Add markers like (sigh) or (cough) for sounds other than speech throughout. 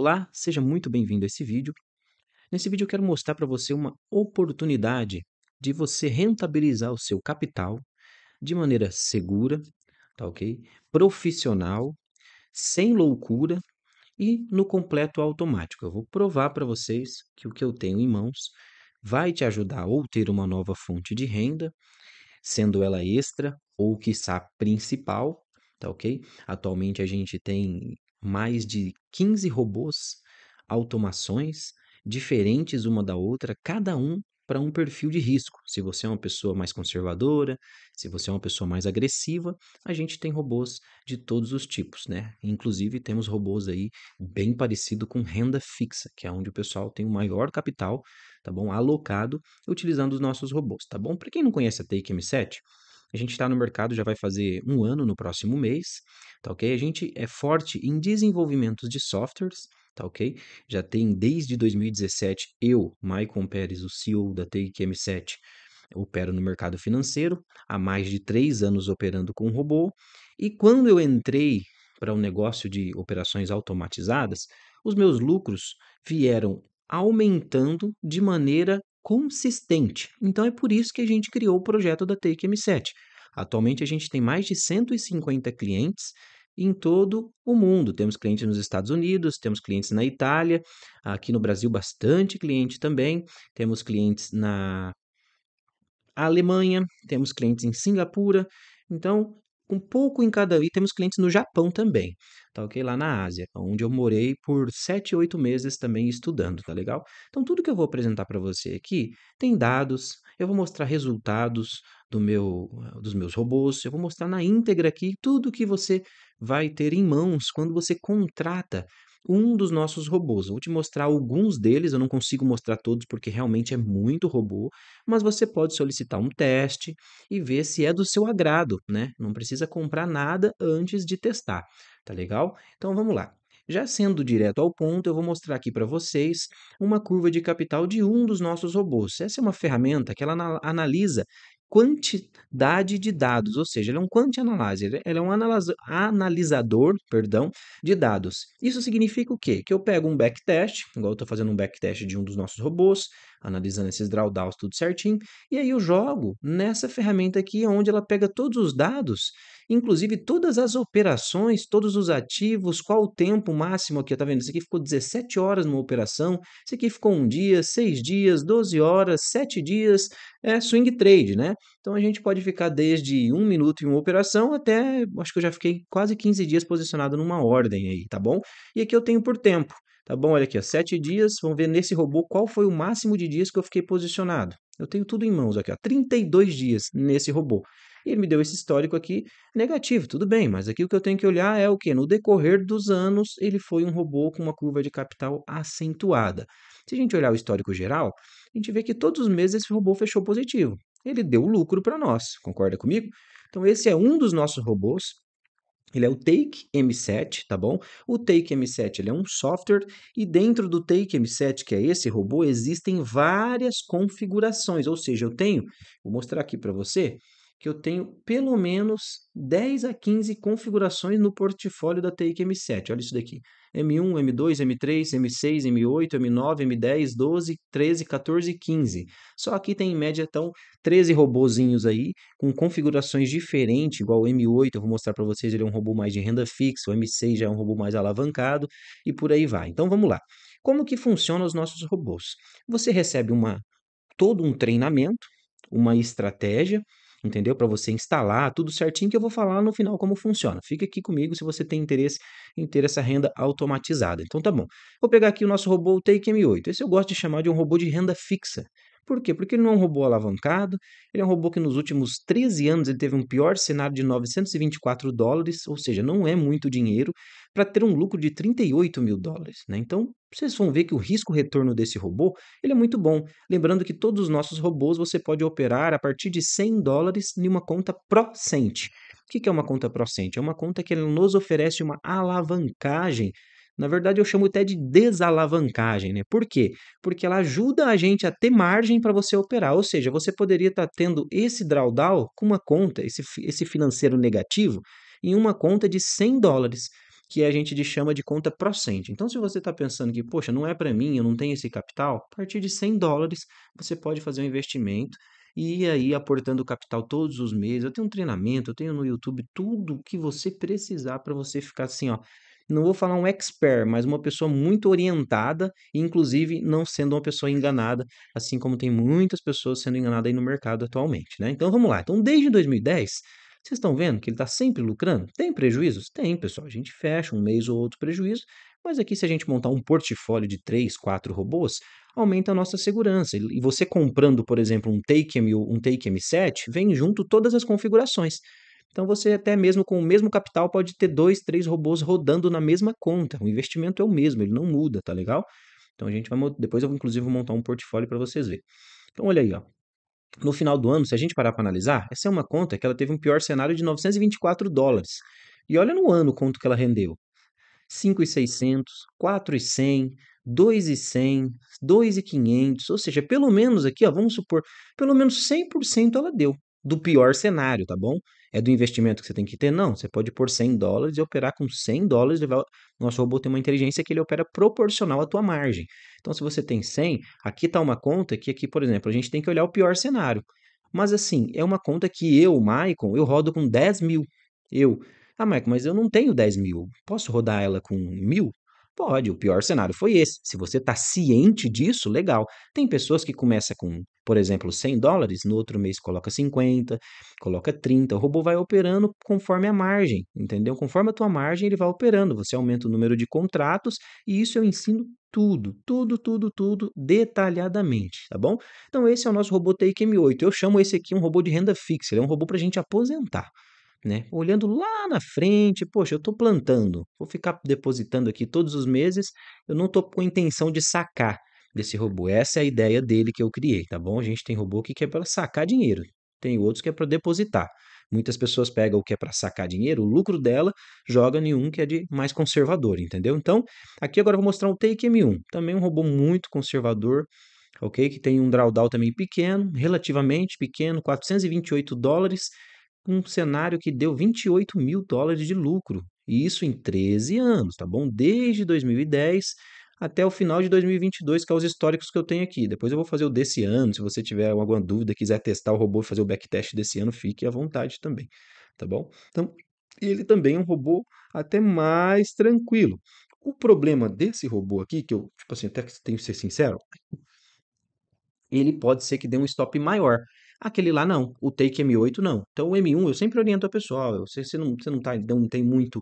Olá, seja muito bem-vindo a esse vídeo. Nesse vídeo eu quero mostrar para você uma oportunidade de você rentabilizar o seu capital de maneira segura, tá OK? Profissional, sem loucura e no completo automático. Eu vou provar para vocês que o que eu tenho em mãos vai te ajudar ou ter uma nova fonte de renda, sendo ela extra ou quiçá principal, tá OK? Atualmente a gente tem mais de 15 robôs, automações, diferentes uma da outra, cada um para um perfil de risco. Se você é uma pessoa mais conservadora, se você é uma pessoa mais agressiva, a gente tem robôs de todos os tipos, né? Inclusive temos robôs aí bem parecido com renda fixa, que é onde o pessoal tem o maior capital, tá bom? Alocado utilizando os nossos robôs, tá bom? Para quem não conhece a Take M7, a gente está no mercado já vai fazer um ano no próximo mês tá ok? A gente é forte em desenvolvimentos de softwares, tá ok? Já tem desde 2017 eu, Maicon Pérez, o CEO da TIQM7, opero no mercado financeiro, há mais de três anos operando com robô, e quando eu entrei para um negócio de operações automatizadas, os meus lucros vieram aumentando de maneira consistente. Então é por isso que a gente criou o projeto da Take M7. Atualmente a gente tem mais de 150 clientes em todo o mundo. Temos clientes nos Estados Unidos, temos clientes na Itália, aqui no Brasil bastante cliente também, temos clientes na Alemanha, temos clientes em Singapura. Então, um pouco em cada. E temos clientes no Japão também, tá ok? Lá na Ásia, onde eu morei por 7, 8 meses também estudando, tá legal? Então, tudo que eu vou apresentar para você aqui tem dados, eu vou mostrar resultados do meu, eh, dos meus robôs, eu vou mostrar na íntegra aqui tudo que você vai ter em mãos quando você contrata um dos nossos robôs. vou te mostrar alguns deles, eu não consigo mostrar todos porque realmente é muito robô, mas você pode solicitar um teste e ver se é do seu agrado, né? Não precisa comprar nada antes de testar, tá legal? Então vamos lá. Já sendo direto ao ponto, eu vou mostrar aqui para vocês uma curva de capital de um dos nossos robôs. Essa é uma ferramenta que ela analisa quantidade de dados, ou seja, ele é um quant analyzer, ele é um analisador, perdão, de dados. Isso significa o quê? Que eu pego um backtest, igual eu estou fazendo um backtest de um dos nossos robôs, analisando esses drawdowns tudo certinho, e aí eu jogo nessa ferramenta aqui, onde ela pega todos os dados inclusive todas as operações, todos os ativos, qual o tempo máximo aqui, tá vendo? Isso aqui ficou 17 horas numa operação, isso aqui ficou um dia, seis dias, 12 horas, sete dias, é swing trade, né? Então a gente pode ficar desde um minuto em uma operação até, acho que eu já fiquei quase 15 dias posicionado numa ordem aí, tá bom? E aqui eu tenho por tempo. Tá bom, olha aqui, ó, sete dias. Vamos ver nesse robô qual foi o máximo de dias que eu fiquei posicionado. Eu tenho tudo em mãos aqui, ó, 32 dias nesse robô e ele me deu esse histórico aqui negativo, tudo bem, mas aqui o que eu tenho que olhar é o que? No decorrer dos anos, ele foi um robô com uma curva de capital acentuada. Se a gente olhar o histórico geral, a gente vê que todos os meses esse robô fechou positivo. Ele deu lucro para nós, concorda comigo? Então, esse é um dos nossos robôs, ele é o Take M7, tá bom? O Take M7 ele é um software e dentro do Take M7, que é esse robô, existem várias configurações. Ou seja, eu tenho, vou mostrar aqui para você, que eu tenho pelo menos 10 a 15 configurações no portfólio da TIC M7. Olha isso daqui. M1, M2, M3, M6, M8, M9, M10, 12, 13, 14 15. Só aqui tem em média então 13 robozinhos aí com configurações diferentes, igual o M8, eu vou mostrar para vocês, ele é um robô mais de renda fixa, o M6 já é um robô mais alavancado e por aí vai. Então vamos lá. Como que funciona os nossos robôs? Você recebe uma todo um treinamento, uma estratégia entendeu? Para você instalar tudo certinho que eu vou falar no final como funciona. Fica aqui comigo se você tem interesse em ter essa renda automatizada. Então tá bom. Vou pegar aqui o nosso robô Take M8. Esse eu gosto de chamar de um robô de renda fixa. Por quê? Porque ele não é um robô alavancado, ele é um robô que nos últimos 13 anos ele teve um pior cenário de 924 dólares, ou seja, não é muito dinheiro, para ter um lucro de 38 mil dólares. Né? Então, vocês vão ver que o risco-retorno desse robô ele é muito bom. Lembrando que todos os nossos robôs você pode operar a partir de 100 dólares em uma conta Procent. O que é uma conta Procent? É uma conta que ele nos oferece uma alavancagem na verdade, eu chamo até de desalavancagem, né? Por quê? Porque ela ajuda a gente a ter margem para você operar. Ou seja, você poderia estar tá tendo esse drawdown com uma conta, esse, esse financeiro negativo, em uma conta de 100 dólares, que a gente chama de conta procente. Então, se você está pensando que, poxa, não é para mim, eu não tenho esse capital, a partir de 100 dólares você pode fazer um investimento e aí aportando capital todos os meses. Eu tenho um treinamento, eu tenho no YouTube tudo o que você precisar para você ficar assim, ó, não vou falar um expert, mas uma pessoa muito orientada, inclusive não sendo uma pessoa enganada, assim como tem muitas pessoas sendo enganadas aí no mercado atualmente, né? Então vamos lá. Então desde 2010 vocês estão vendo que ele está sempre lucrando? Tem prejuízos? Tem, pessoal. A gente fecha um mês ou outro prejuízo, mas aqui se a gente montar um portfólio de 3, 4 robôs, aumenta a nossa segurança. E você comprando, por exemplo, um Take-M um Take-M7, vem junto todas as configurações. Então você até mesmo com o mesmo capital pode ter dois, três robôs rodando na mesma conta. O investimento é o mesmo, ele não muda, tá legal? Então a gente vai depois eu inclusive vou montar um portfólio para vocês verem. Então olha aí, ó. No final do ano, se a gente parar para analisar, essa é uma conta que ela teve um pior cenário de 924 dólares. E olha no ano quanto que ela rendeu. 5,600, 4,100, 2,100, 2,500, ou seja, pelo menos aqui, ó, vamos supor, pelo menos 100% ela deu do pior cenário, tá bom? é do investimento que você tem que ter? Não, você pode pôr 100 dólares e operar com 100 dólares, levar... nosso robô tem uma inteligência que ele opera proporcional à tua margem. Então, se você tem 100, aqui está uma conta que aqui, por exemplo, a gente tem que olhar o pior cenário. Mas assim, é uma conta que eu, Maicon, eu rodo com 10 mil. Eu, ah, Maicon, mas eu não tenho 10 mil. Posso rodar ela com mil? Pode, o pior cenário foi esse. Se você está ciente disso, legal. Tem pessoas que começam com, por exemplo, 100 dólares, no outro mês coloca 50, coloca 30. O robô vai operando conforme a margem, entendeu? Conforme a tua margem, ele vai operando. Você aumenta o número de contratos e isso eu ensino tudo, tudo, tudo, tudo detalhadamente, tá bom? Então esse é o nosso robô Take M8. Eu chamo esse aqui um robô de renda fixa, ele é um robô para a gente aposentar né? Olhando lá na frente, poxa, eu estou plantando, vou ficar depositando aqui todos os meses, eu não estou com intenção de sacar desse robô. Essa é a ideia dele que eu criei, tá bom? A gente tem robô que é para sacar dinheiro, tem outros que é para depositar. Muitas pessoas pegam o que é para sacar dinheiro, o lucro dela, joga em um que é de mais conservador, entendeu? Então, aqui agora eu vou mostrar um Take M1, também um robô muito conservador, ok? Que tem um drawdown também pequeno, relativamente pequeno, 428 dólares, um cenário que deu 28 mil dólares de lucro. E isso em 13 anos, tá bom? Desde 2010 até o final de 2022, que é os históricos que eu tenho aqui. Depois eu vou fazer o desse ano. Se você tiver alguma dúvida, quiser testar o robô e fazer o backtest desse ano, fique à vontade também, tá bom? Então, ele também é um robô até mais tranquilo. O problema desse robô aqui, que eu, tipo assim, até que tenho que ser sincero, ele pode ser que dê um stop maior. Aquele lá não, o Take M8 não. Então o M1 eu sempre oriento a pessoal, Você se você não, você não, tá, não tem muito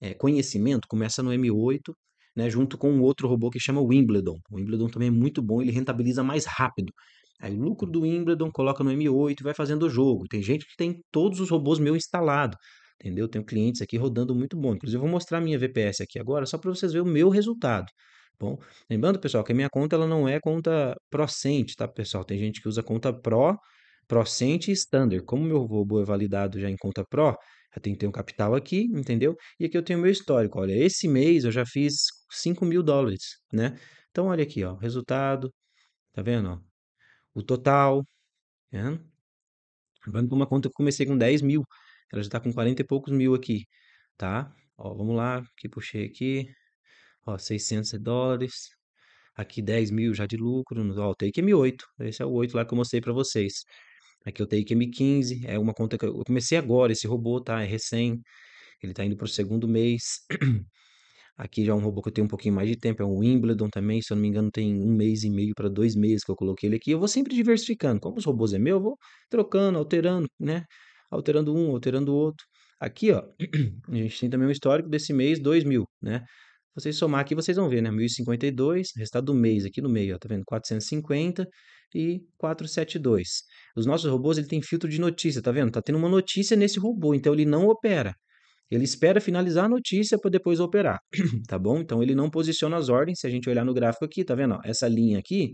é, conhecimento, começa no M8, né, junto com um outro robô que chama Wimbledon. O Wimbledon também é muito bom, ele rentabiliza mais rápido. Aí o lucro do Wimbledon coloca no M8 e vai fazendo o jogo. Tem gente que tem todos os robôs meu instalado, entendeu? Tenho clientes aqui rodando muito bom. Inclusive eu vou mostrar minha VPS aqui agora só para vocês verem o meu resultado. Tá bom, lembrando, pessoal, que a minha conta ela não é conta Procent, tá, pessoal? Tem gente que usa conta Pro Procente e Standard. Como meu robô é validado já em conta Pro, eu tenho que ter um capital aqui, entendeu? E aqui eu tenho meu histórico. Olha, esse mês eu já fiz 5 mil dólares, né? Então, olha aqui, ó, resultado, tá vendo? Ó? O total, né? Tá Lembrando uma conta que eu comecei com 10 mil, ela já está com 40 e poucos mil aqui, tá? Ó, vamos lá, que puxei aqui, ó, 600 dólares, aqui 10 mil já de lucro, ó, o take é 1.008, esse é o 8 lá que eu mostrei para vocês. Aqui é eu tenho M15, é uma conta que eu comecei agora, esse robô, tá? É recém, ele tá indo pro segundo mês. (clears throat) Aqui já é um robô que eu tenho um pouquinho mais de tempo, é um Wimbledon também, se eu não me engano tem um mês e meio para dois meses que eu coloquei ele aqui. Eu vou sempre diversificando, como os robôs é meu, eu vou trocando, alterando, né? Alterando um, alterando o outro. Aqui, ó, (clears throat) a gente tem também um histórico desse mês, 2 mil, né? Vocês somar aqui, vocês vão ver, né? 1052, resultado do mês aqui no meio, ó, tá vendo? 450 e 472. Os nossos robôs, ele tem filtro de notícia, tá vendo? Tá tendo uma notícia nesse robô, então ele não opera. Ele espera finalizar a notícia para depois operar, (clears throat) tá bom? Então ele não posiciona as ordens, se a gente olhar no gráfico aqui, tá vendo? Ó, essa linha aqui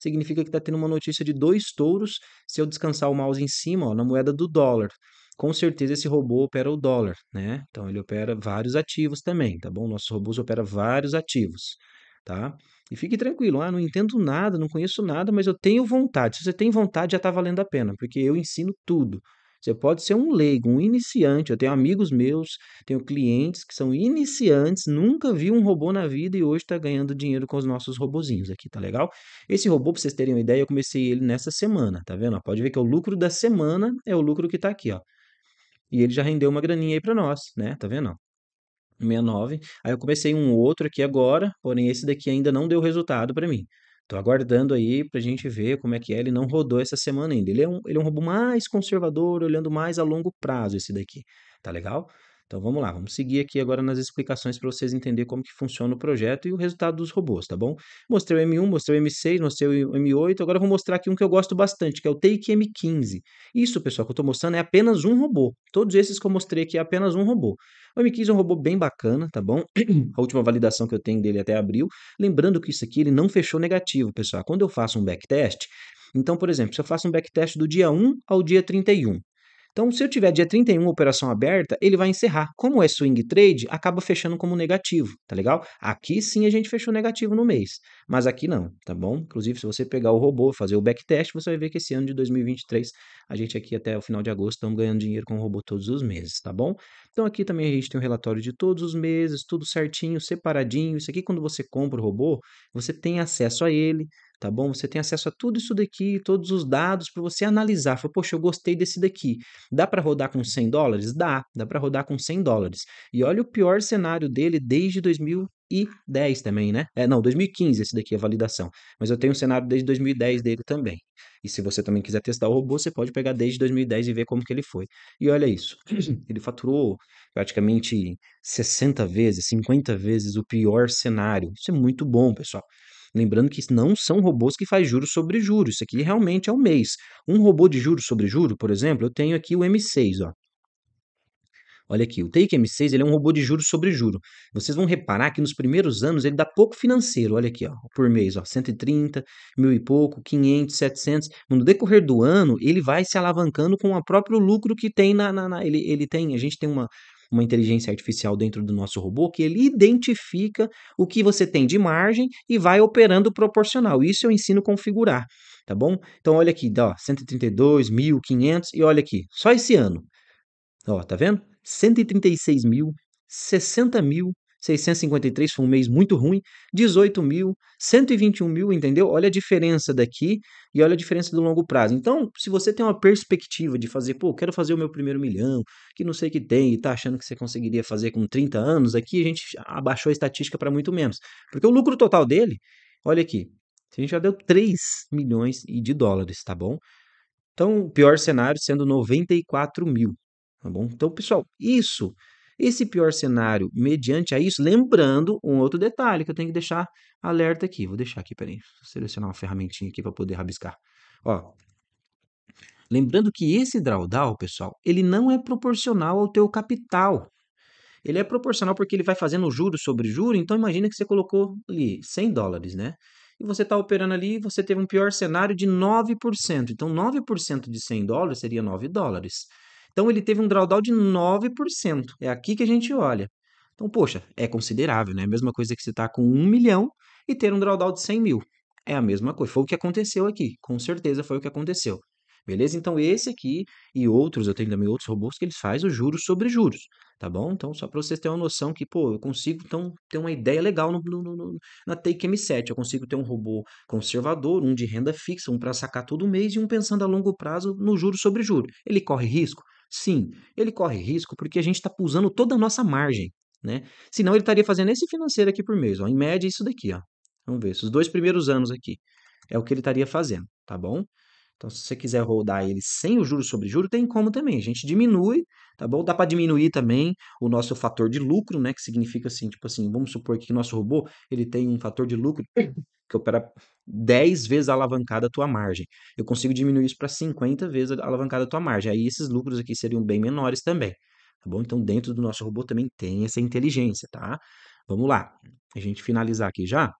significa que tá tendo uma notícia de dois touros se eu descansar o mouse em cima, ó, na moeda do dólar com certeza esse robô opera o dólar, né? Então ele opera vários ativos também, tá bom? Nossos robôs operam vários ativos, tá? E fique tranquilo, ah, não entendo nada, não conheço nada, mas eu tenho vontade. Se você tem vontade, já está valendo a pena, porque eu ensino tudo. Você pode ser um leigo, um iniciante. Eu tenho amigos meus, tenho clientes que são iniciantes, nunca viu um robô na vida e hoje está ganhando dinheiro com os nossos robozinhos aqui, tá legal? Esse robô, para vocês terem uma ideia, eu comecei ele nessa semana, tá vendo? Pode ver que o lucro da semana é o lucro que está aqui, ó. E ele já rendeu uma graninha aí para nós, né? Tá vendo? 69. Aí eu comecei um outro aqui agora, porém esse daqui ainda não deu resultado para mim. Tô aguardando aí pra gente ver como é que é. Ele não rodou essa semana ainda. Ele é um, ele é um robô mais conservador, olhando mais a longo prazo esse daqui. Tá legal? Então vamos lá, vamos seguir aqui agora nas explicações para vocês entenderem como que funciona o projeto e o resultado dos robôs, tá bom? Mostrei o M1, mostrei o M6, mostrei o M8, agora vou mostrar aqui um que eu gosto bastante, que é o Take M15. Isso, pessoal, que eu estou mostrando é apenas um robô. Todos esses que eu mostrei aqui é apenas um robô. O M15 é um robô bem bacana, tá bom? (clears throat) A última validação que eu tenho dele é até abril. Lembrando que isso aqui ele não fechou negativo, pessoal. Quando eu faço um backtest, então, por exemplo, se eu faço um backtest do dia 1 ao dia 31, então, se eu tiver dia 31 operação aberta, ele vai encerrar. Como é swing trade, acaba fechando como negativo, tá legal? Aqui sim a gente fechou negativo no mês, mas aqui não, tá bom? Inclusive, se você pegar o robô, fazer o backtest, você vai ver que esse ano de 2023, a gente aqui até o final de agosto estamos ganhando dinheiro com o robô todos os meses, tá bom? Então, aqui também a gente tem o um relatório de todos os meses, tudo certinho, separadinho. Isso aqui, quando você compra o robô, você tem acesso a ele, tá bom? Você tem acesso a tudo isso daqui, todos os dados para você analisar. Fala, poxa, eu gostei desse daqui. Dá para rodar com 100 dólares? Dá, dá para rodar com 100 dólares. E olha o pior cenário dele desde 2010 também, né? É, não, 2015 esse daqui é a validação. Mas eu tenho um cenário desde 2010 dele também. E se você também quiser testar o robô, você pode pegar desde 2010 e ver como que ele foi. E olha isso, (clears throat) ele faturou praticamente 60 vezes, 50 vezes o pior cenário. Isso é muito bom, pessoal. Lembrando que não são robôs que faz juros sobre juros, isso aqui realmente é o um mês. Um robô de juros sobre juro, por exemplo, eu tenho aqui o M6, ó. Olha aqui, o Take M6 ele é um robô de juros sobre juro. Vocês vão reparar que nos primeiros anos ele dá pouco financeiro. Olha aqui, ó, por mês, ó, 130, mil e pouco, 500, 700. No decorrer do ano, ele vai se alavancando com o próprio lucro que tem na, na, na. ele, ele tem, a gente tem uma, uma inteligência artificial dentro do nosso robô que ele identifica o que você tem de margem e vai operando proporcional. Isso eu ensino a configurar, tá bom? Então olha aqui, ó, 132, 1.500 e olha aqui, só esse ano. Ó, tá vendo? 136 mil, 60 mil, 653 foi um mês muito ruim, 18 mil, 121 mil, entendeu? Olha a diferença daqui e olha a diferença do longo prazo. Então, se você tem uma perspectiva de fazer, pô, quero fazer o meu primeiro milhão, que não sei o que tem, e tá achando que você conseguiria fazer com 30 anos, aqui a gente abaixou a estatística para muito menos. Porque o lucro total dele, olha aqui, a gente já deu 3 milhões de dólares, tá bom? Então, o pior cenário sendo 94 mil, tá bom? Então, pessoal, isso esse pior cenário, mediante a isso, lembrando um outro detalhe que eu tenho que deixar alerta aqui. Vou deixar aqui, peraí, vou selecionar uma ferramentinha aqui para poder rabiscar. Ó, Lembrando que esse drawdown, pessoal, ele não é proporcional ao teu capital. Ele é proporcional porque ele vai fazendo juro sobre juro. Então, imagina que você colocou ali 100 dólares, né? E você está operando ali você teve um pior cenário de 9%. Então, 9% de 100 dólares seria 9 dólares. Então ele teve um drawdown de 9%. É aqui que a gente olha. Então, poxa, é considerável, né? A mesma coisa que você está com 1 milhão e ter um drawdown de 100 mil. É a mesma coisa. Foi o que aconteceu aqui. Com certeza foi o que aconteceu. Beleza? Então, esse aqui e outros, eu tenho também outros robôs que eles fazem os juros sobre juros, tá bom? Então, só para vocês terem uma noção que, pô, eu consigo então, ter uma ideia legal no, no, no, na Take M7. Eu consigo ter um robô conservador, um de renda fixa, um para sacar todo mês e um pensando a longo prazo no juro sobre juro. Ele corre risco? Sim, ele corre risco porque a gente está usando toda a nossa margem. Né? Senão ele estaria fazendo esse financeiro aqui por mês. Ó. Em média, isso daqui. Ó. Vamos ver, esses dois primeiros anos aqui. É o que ele estaria fazendo, tá bom? Então, se você quiser rodar ele sem o juro sobre juro, tem como também. A gente diminui, tá bom? Dá para diminuir também o nosso fator de lucro, né? Que significa assim, tipo assim, vamos supor que o nosso robô ele tem um fator de lucro que opera 10 vezes alavancada a tua margem. Eu consigo diminuir isso para 50 vezes alavancada a tua margem. Aí esses lucros aqui seriam bem menores também. Tá bom? Então, dentro do nosso robô também tem essa inteligência, tá? Vamos lá. A gente finalizar aqui já.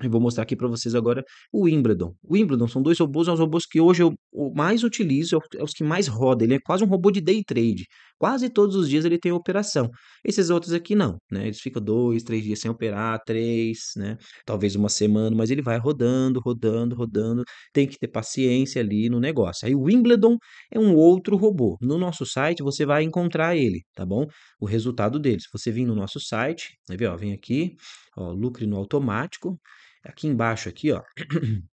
Eu vou mostrar aqui para vocês agora o Wimbledon. O Wimbledon são dois robôs, são os robôs que hoje eu mais utilizo, é, é os que mais roda. Ele é quase um robô de day trade. Quase todos os dias ele tem operação. Esses outros aqui não, né? Eles ficam dois, três dias sem operar, três, né? Talvez uma semana, mas ele vai rodando, rodando, rodando. Tem que ter paciência ali no negócio. Aí o Wimbledon é um outro robô. No nosso site você vai encontrar ele, tá bom? O resultado dele. Se você vir no nosso site, né, vem, ó, vem aqui, ó, lucre no automático. Aqui embaixo, aqui, ó. (clears throat)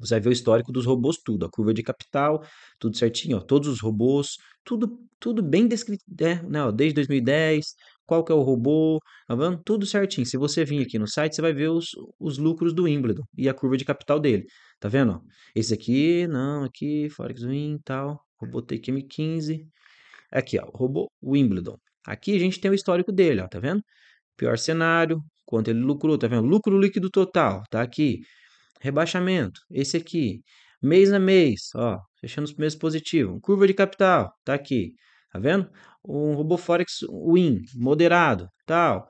Você vai ver o histórico dos robôs, tudo, a curva de capital, tudo certinho, ó, todos os robôs, tudo, tudo bem descrito, né, né ó, desde 2010, qual que é o robô, tá vendo? Tudo certinho. Se você vir aqui no site, você vai ver os, os lucros do Wimbledon e a curva de capital dele. Tá vendo? Ó? Esse aqui, não, aqui, Forex Win, tal, robô m 15. Aqui, ó, robô Wimbledon. Aqui a gente tem o histórico dele, ó, tá vendo? Pior cenário, quanto ele lucrou, tá vendo? Lucro líquido total, tá aqui rebaixamento, esse aqui, mês a mês, ó, fechando os primeiros positivo, curva de capital, tá aqui, tá vendo? Um robô forex win, moderado, tal.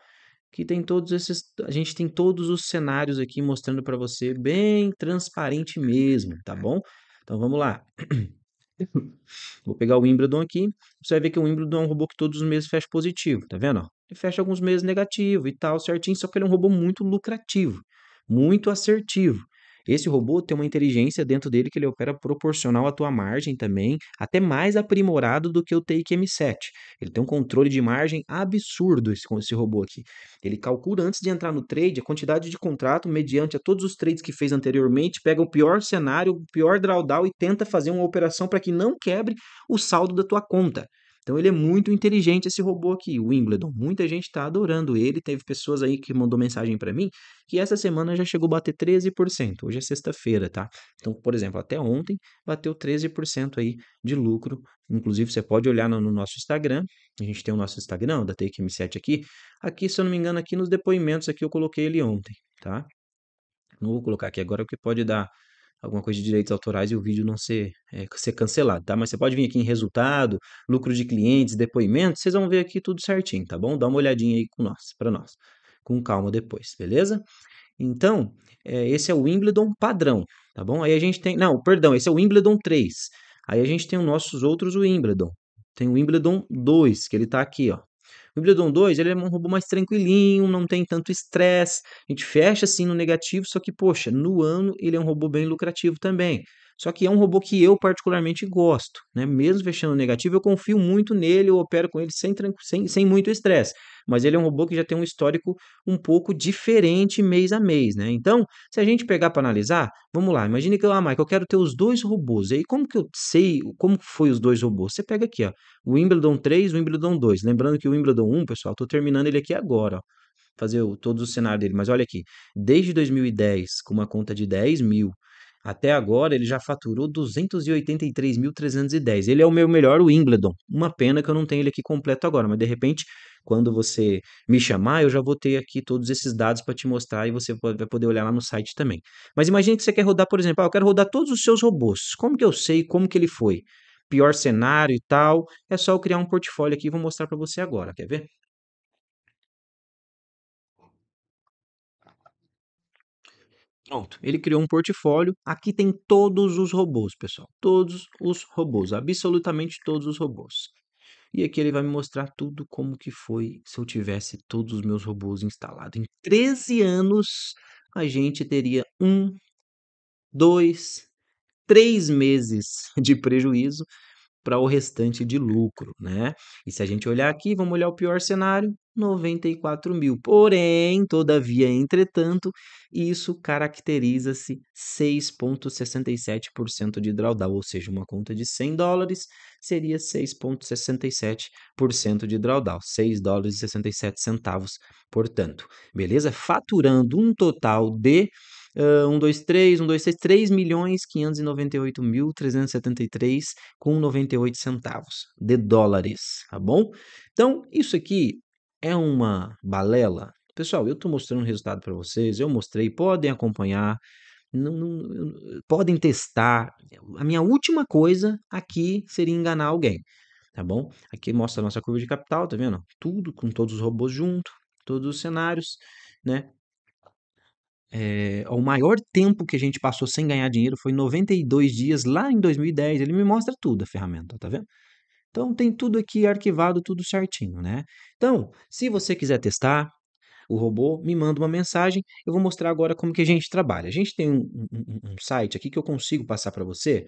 Que tem todos esses, a gente tem todos os cenários aqui mostrando para você bem transparente mesmo, tá bom? Então vamos lá. (coughs) Vou pegar o Wimbledon aqui. Você vai ver que o Wimbledon é um robô que todos os meses fecha positivo, tá vendo? Ele fecha alguns meses negativo e tal, certinho, só que ele é um robô muito lucrativo, muito assertivo. Esse robô tem uma inteligência dentro dele que ele opera proporcional à tua margem também, até mais aprimorado do que o TIQ M7. Ele tem um controle de margem absurdo esse, esse robô aqui. Ele calcula antes de entrar no trade a quantidade de contrato mediante a todos os trades que fez anteriormente, pega o pior cenário, o pior drawdown e tenta fazer uma operação para que não quebre o saldo da tua conta. Então ele é muito inteligente esse robô aqui, o Wimbledon. Muita gente está adorando ele. Teve pessoas aí que mandou mensagem para mim que essa semana já chegou a bater 13%. Hoje é sexta-feira, tá? Então, por exemplo, até ontem bateu 13% aí de lucro. Inclusive, você pode olhar no, nosso Instagram. A gente tem o nosso Instagram, da takem M7 aqui. Aqui, se eu não me engano, aqui nos depoimentos aqui eu coloquei ele ontem, tá? Não vou colocar aqui agora porque pode dar alguma coisa de direitos autorais e o vídeo não ser, é, ser cancelado, tá? Mas você pode vir aqui em resultado, lucro de clientes, depoimentos, vocês vão ver aqui tudo certinho, tá bom? Dá uma olhadinha aí com nós, para nós, com calma depois, beleza? Então, é, esse é o Wimbledon padrão, tá bom? Aí a gente tem, não, perdão, esse é o Wimbledon 3. Aí a gente tem os nossos outros Wimbledon. Tem o Wimbledon 2, que ele tá aqui, ó, o Ibridon 2 ele é um robô mais tranquilinho, não tem tanto estresse. A gente fecha assim no negativo, só que, poxa, no ano ele é um robô bem lucrativo também. Só que é um robô que eu particularmente gosto, né? Mesmo fechando negativo, eu confio muito nele, eu opero com ele sem, sem, sem muito estresse. Mas ele é um robô que já tem um histórico um pouco diferente mês a mês, né? Então, se a gente pegar para analisar, vamos lá, imagine que eu, ah, Mike, eu quero ter os dois robôs. E aí, como que eu sei como foi os dois robôs? Você pega aqui, ó, o Wimbledon 3 o Wimbledon 2. Lembrando que o Wimbledon 1, pessoal, estou terminando ele aqui agora, ó fazer o, todos os cenários dele, mas olha aqui, desde 2010, com uma conta de 10 mil, até agora ele já faturou 283.310. Ele é o meu melhor, Wimbledon. Uma pena que eu não tenho ele aqui completo agora, mas de repente, quando você me chamar, eu já vou ter aqui todos esses dados para te mostrar e você vai poder olhar lá no site também. Mas imagine que você quer rodar, por exemplo, ah, eu quero rodar todos os seus robôs. Como que eu sei como que ele foi? Pior cenário e tal. É só eu criar um portfólio aqui e vou mostrar para você agora, quer ver? Pronto, ele criou um portfólio. Aqui tem todos os robôs, pessoal. Todos os robôs, absolutamente todos os robôs. E aqui ele vai me mostrar tudo como que foi se eu tivesse todos os meus robôs instalados. Em 13 anos, a gente teria um, dois, três meses de prejuízo para o restante de lucro, né? E se a gente olhar aqui, vamos olhar o pior cenário, 94 mil. Porém, todavia, entretanto, isso caracteriza-se 6,67% de drawdown, ou seja, uma conta de 100 dólares seria 6,67% de drawdown, 6 dólares e 67 centavos, portanto, beleza? Faturando um total de Uh, 123, 126, 3 milhões 598 mil 373 com 98 centavos de dólares, tá bom? Então, isso aqui é uma balela. Pessoal, eu estou mostrando o um resultado para vocês, eu mostrei, podem acompanhar, não, não, podem testar. A minha última coisa aqui seria enganar alguém, tá bom? Aqui mostra a nossa curva de capital, tá vendo? Tudo com todos os robôs junto, todos os cenários, né? É, o maior tempo que a gente passou sem ganhar dinheiro foi 92 dias lá em 2010. Ele me mostra tudo a ferramenta, tá vendo? Então tem tudo aqui arquivado, tudo certinho, né? Então, se você quiser testar, o robô me manda uma mensagem. Eu vou mostrar agora como que a gente trabalha. A gente tem um, um, um site aqui que eu consigo passar para você.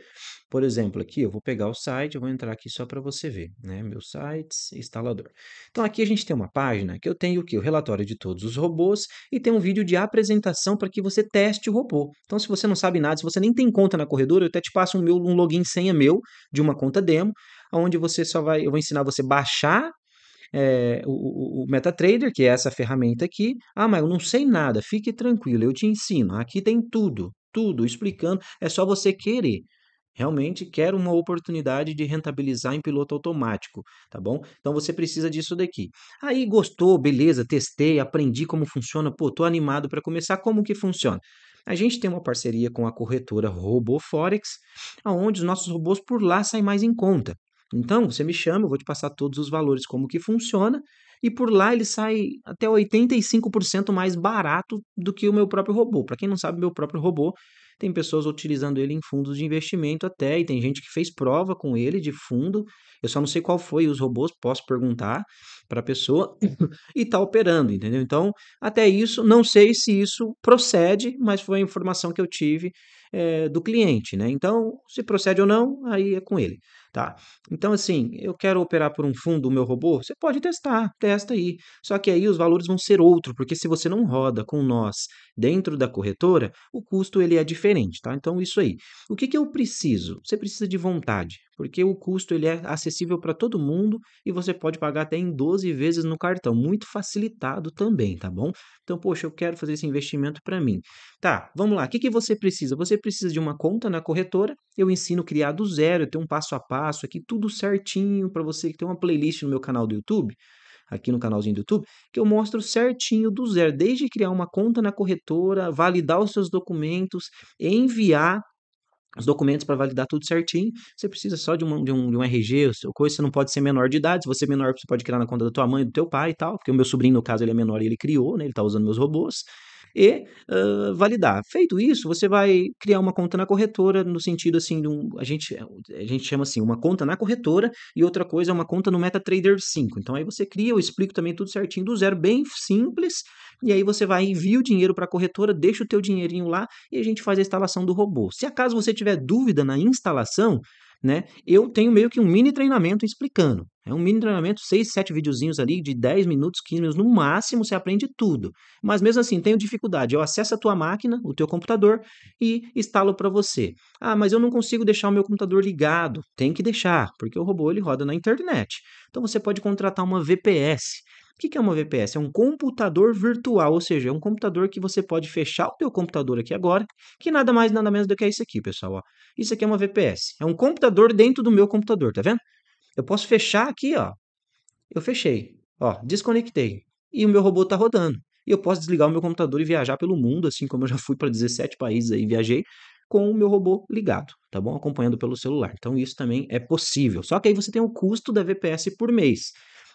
Por exemplo, aqui eu vou pegar o site, eu vou entrar aqui só para você ver, né? Meus sites, instalador. Então aqui a gente tem uma página que eu tenho o que? O relatório de todos os robôs e tem um vídeo de apresentação para que você teste o robô. Então se você não sabe nada, se você nem tem conta na corredora, eu até te passo um, meu, um login senha meu de uma conta demo, onde você só vai, eu vou ensinar você baixar é, o, o, MetaTrader, que é essa ferramenta aqui. Ah, mas eu não sei nada, fique tranquilo, eu te ensino. Aqui tem tudo, tudo explicando, é só você querer realmente quer uma oportunidade de rentabilizar em piloto automático, tá bom? Então você precisa disso daqui. Aí gostou, beleza, testei, aprendi como funciona, pô, tô animado para começar, como que funciona? A gente tem uma parceria com a corretora Roboforex, aonde os nossos robôs por lá saem mais em conta. Então, você me chama, eu vou te passar todos os valores, como que funciona, e por lá ele sai até 85% mais barato do que o meu próprio robô. Para quem não sabe, meu próprio robô tem pessoas utilizando ele em fundos de investimento até, e tem gente que fez prova com ele de fundo. Eu só não sei qual foi os robôs, posso perguntar para a pessoa (laughs) e tá operando, entendeu? Então, até isso, não sei se isso procede, mas foi a informação que eu tive é, do cliente, né? Então, se procede ou não, aí é com ele tá? Então, assim, eu quero operar por um fundo o meu robô, você pode testar, testa aí. Só que aí os valores vão ser outro, porque se você não roda com nós dentro da corretora, o custo ele é diferente, tá? Então, isso aí. O que, que eu preciso? Você precisa de vontade, porque o custo ele é acessível para todo mundo e você pode pagar até em 12 vezes no cartão, muito facilitado também, tá bom? Então, poxa, eu quero fazer esse investimento para mim. Tá, vamos lá. O que, que você precisa? Você precisa de uma conta na corretora. Eu ensino criar do zero, eu tenho um passo a passo faço aqui tudo certinho para você que tem uma playlist no meu canal do YouTube, aqui no canalzinho do YouTube, que eu mostro certinho do zero, desde criar uma conta na corretora, validar os seus documentos, enviar os documentos para validar tudo certinho. Você precisa só de, uma, de, um, de um RG, ou coisa, você não pode ser menor de idade. Se você é menor, você pode criar na conta da tua mãe, do teu pai e tal, porque o meu sobrinho, no caso, ele é menor e ele criou, né? Ele tá usando meus robôs e uh, validar. Feito isso, você vai criar uma conta na corretora, no sentido assim, um, a, gente, a gente chama assim, uma conta na corretora e outra coisa é uma conta no MetaTrader 5. Então aí você cria, eu explico também tudo certinho do zero, bem simples, e aí você vai envia o dinheiro para a corretora, deixa o teu dinheirinho lá e a gente faz a instalação do robô. Se acaso você tiver dúvida na instalação, né? Eu tenho meio que um mini treinamento explicando. É um mini treinamento, seis, sete videozinhos ali de 10 minutos, 15 minutos, no máximo você aprende tudo. Mas mesmo assim, tenho dificuldade. Eu acesso a tua máquina, o teu computador e instalo para você. Ah, mas eu não consigo deixar o meu computador ligado. Tem que deixar, porque o robô ele roda na internet. Então você pode contratar uma VPS. O que é uma VPS? É um computador virtual, ou seja, é um computador que você pode fechar o teu computador aqui agora, que nada mais nada menos do que é isso aqui, pessoal. Ó. Isso aqui é uma VPS. É um computador dentro do meu computador, tá vendo? Eu posso fechar aqui, ó. Eu fechei, ó, desconectei. E o meu robô está rodando. E eu posso desligar o meu computador e viajar pelo mundo, assim como eu já fui para 17 países aí, viajei com o meu robô ligado, tá bom? Acompanhando pelo celular. Então isso também é possível. Só que aí você tem o custo da VPS por mês.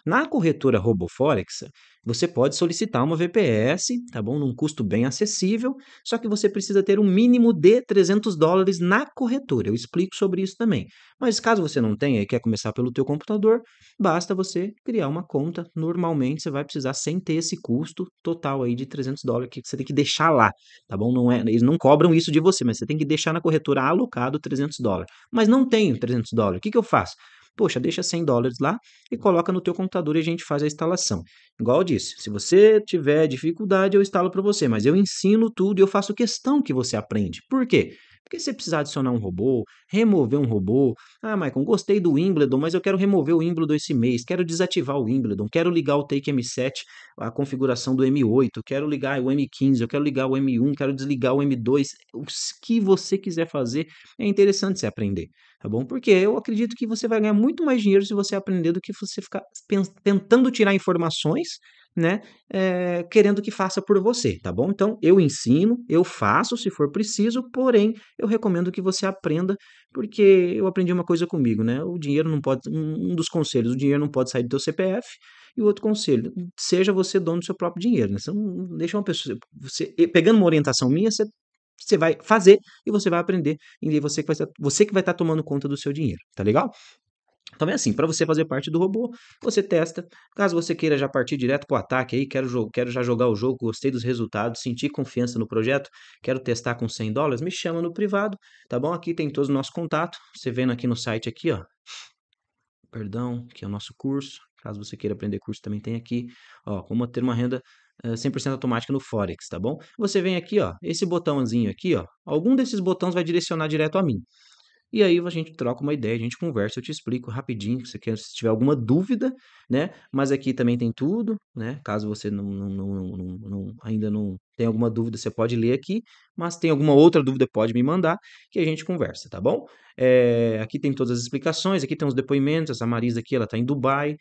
Na corretora RoboForex, você pode solicitar uma VPS, tá bom? Num custo bem acessível, só que você precisa ter um mínimo de 300 dólares na corretora. Eu explico sobre isso também. Mas caso você não tenha e quer começar pelo teu computador, basta você criar uma conta. Normalmente você vai precisar sem ter esse custo total aí de 300 dólares que você tem que deixar lá, tá bom? Não é, eles não cobram isso de você, mas você tem que deixar na corretora alocado 300 dólares. Mas não tenho 300 dólares. O que, que eu faço? Poxa, deixa 100 dólares lá e coloca no teu computador e a gente faz a instalação. Igual eu disse, se você tiver dificuldade, eu instalo para você, mas eu ensino tudo e eu faço questão que você aprende. Por quê? Porque você precisa adicionar um robô, remover um robô. Ah, Maicon, gostei do Wimbledon, mas eu quero remover o Wimbledon esse mês, quero desativar o Wimbledon, quero ligar o Take M7, a configuração do M8, quero ligar o M15, eu quero ligar o M1, quero desligar o M2. O que você quiser fazer é interessante você aprender, tá bom? Porque eu acredito que você vai ganhar muito mais dinheiro se você aprender do que você ficar tentando tirar informações né, é, querendo que faça por você, tá bom? Então, eu ensino, eu faço se for preciso, porém, eu recomendo que você aprenda, porque eu aprendi uma coisa comigo, né? O dinheiro não pode, um dos conselhos, o dinheiro não pode sair do teu CPF, e o outro conselho, seja você dono do seu próprio dinheiro, né? Você não deixa uma pessoa, você, pegando uma orientação minha, você você vai fazer e você vai aprender. E você que vai, estar, você que vai estar tomando conta do seu dinheiro, tá legal? Então é assim, para você fazer parte do robô, você testa. Caso você queira já partir direto para o ataque aí, quero, quero já jogar o jogo, gostei dos resultados, senti confiança no projeto, quero testar com 100 dólares, me chama no privado, tá bom? Aqui tem todo o nosso contato, você vendo aqui no site aqui, ó. Perdão, que é o nosso curso. Caso você queira aprender curso, também tem aqui, ó, como ter uma renda 100% eh, automática no Forex, tá bom? Você vem aqui, ó, esse botãozinho aqui, ó, algum desses botões vai direcionar direto a mim. E aí a gente troca uma ideia, a gente conversa, eu te explico rapidinho, se quer, se tiver alguma dúvida, né? Mas aqui também tem tudo, né? Caso você não, não, não, não ainda não tenha alguma dúvida, você pode ler aqui, mas tem alguma outra dúvida, pode me mandar, que a gente conversa, tá bom? É, aqui tem todas as explicações, aqui tem os depoimentos, essa Marisa aqui, ela está em Dubai,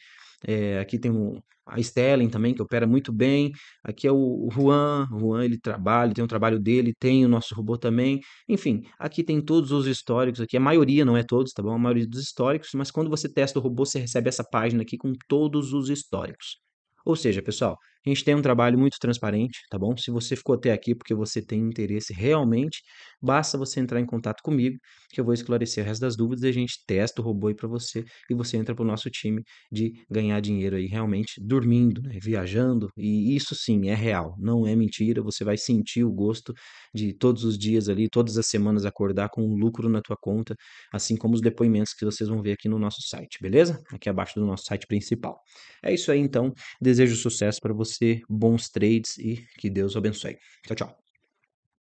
é, aqui tem um, a Stellen também, que opera muito bem. Aqui é o Juan, o Juan ele trabalha, tem o trabalho dele, tem o nosso robô também. Enfim, aqui tem todos os históricos, aqui a maioria, não é todos, tá bom? A maioria dos históricos, mas quando você testa o robô, você recebe essa página aqui com todos os históricos. Ou seja, pessoal, a gente tem um trabalho muito transparente, tá bom? Se você ficou até aqui porque você tem interesse realmente, basta você entrar em contato comigo, que eu vou esclarecer o resto das dúvidas e a gente testa o robô aí para você e você entra para o nosso time de ganhar dinheiro aí realmente dormindo, né? viajando. E isso sim é real, não é mentira. Você vai sentir o gosto de todos os dias ali, todas as semanas acordar com um lucro na tua conta, assim como os depoimentos que vocês vão ver aqui no nosso site, beleza? Aqui abaixo do nosso site principal. É isso aí então. Desejo sucesso para você ser bons trades e que Deus abençoe. Tchau, tchau.